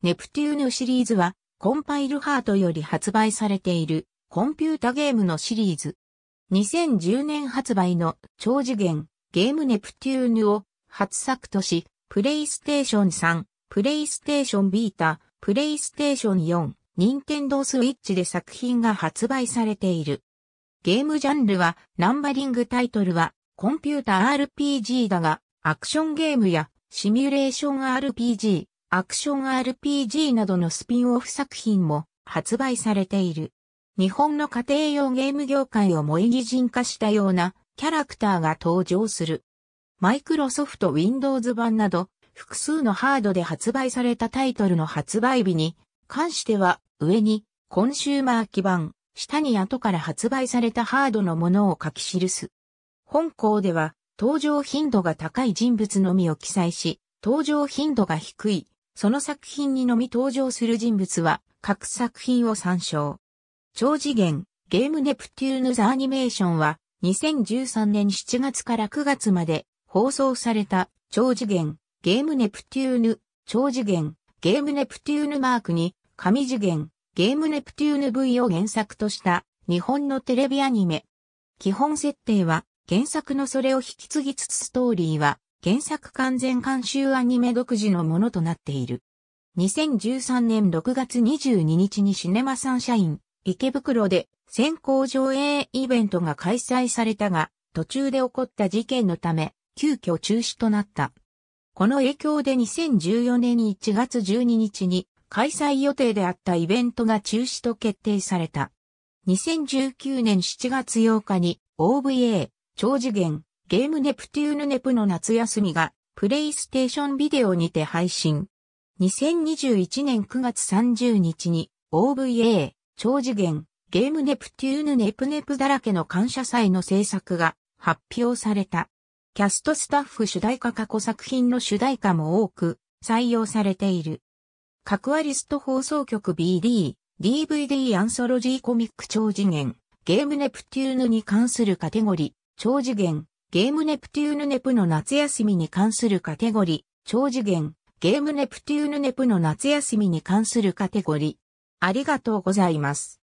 ネプテューヌシリーズは、コンパイルハートより発売されているコンピュータゲームのシリーズ。2010年発売の超次元ゲームネプテューヌを初作とし、プレイステーション3、プレイステーションビータ、プレイステーション4、ニンテンドースイッチで作品が発売されている。ゲームジャンルは、ナンバリングタイトルは、コンピュータ RPG だが、アクションゲームやシミュレーション RPG、アクション RPG などのスピンオフ作品も発売されている。日本の家庭用ゲーム業界を萌え擬人化したようなキャラクターが登場する。マイクロソフト Windows 版など複数のハードで発売されたタイトルの発売日に関しては上にコンシューマー基盤、下に後から発売されたハードのものを書き記す。本校では登場頻度が高い人物のみを記載し、登場頻度が低いその作品にのみ登場する人物は、各作品を参照。超次元、ゲームネプテューヌザアニメーションは、2013年7月から9月まで放送された超次元、ゲームネプテューヌ、超次元、ゲームネプテューヌマークに、神次元、ゲームネプテューヌ V を原作とした日本のテレビアニメ。基本設定は原作のそれを引き継ぎつつストーリーは原作完全監修アニメ独自のものとなっている。2013年6月22日にシネマサンシャイン、池袋で先行上映イベントが開催されたが、途中で起こった事件のため、急遽中止となった。この影響で2014年1月12日に開催予定であったイベントが中止と決定された。2019年7月8日に OVA 超次元ゲームネプテューヌネプの夏休みが、プレイステーションビデオにて配信。2021年9月30日に、OVA、超次元、ゲームネプテューヌネプネプだらけの感謝祭の制作が発表された。キャストスタッフ主題歌過去作品の主題歌も多く採用されている。各アリスト放送局 BD、DVD アンソロジーコミック超次元、ゲームネプテューヌに関するカテゴリー、超次元、ゲームネプテューヌネプの夏休みに関するカテゴリー、超次元、ゲームネプテューヌネプの夏休みに関するカテゴリー。ありがとうございます。